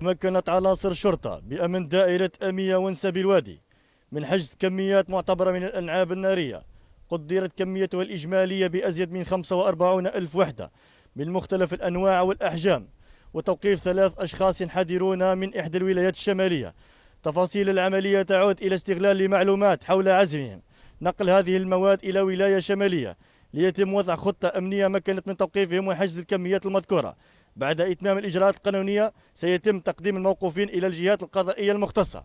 مكنت عناصر شرطة بأمن دائرة أمية وانساب الوادي من حجز كميات معتبرة من الألعاب النارية قدرت كميتها الإجمالية بأزيد من 45 ألف وحدة من مختلف الأنواع والأحجام وتوقيف ثلاث أشخاص حذرون من إحدى الولايات الشمالية تفاصيل العملية تعود إلى استغلال معلومات حول عزمهم نقل هذه المواد إلى ولاية شمالية ليتم وضع خطة أمنية مكنت من توقيفهم وحجز الكميات المذكورة بعد إتمام الإجراءات القانونية سيتم تقديم الموقوفين إلى الجهات القضائية المختصة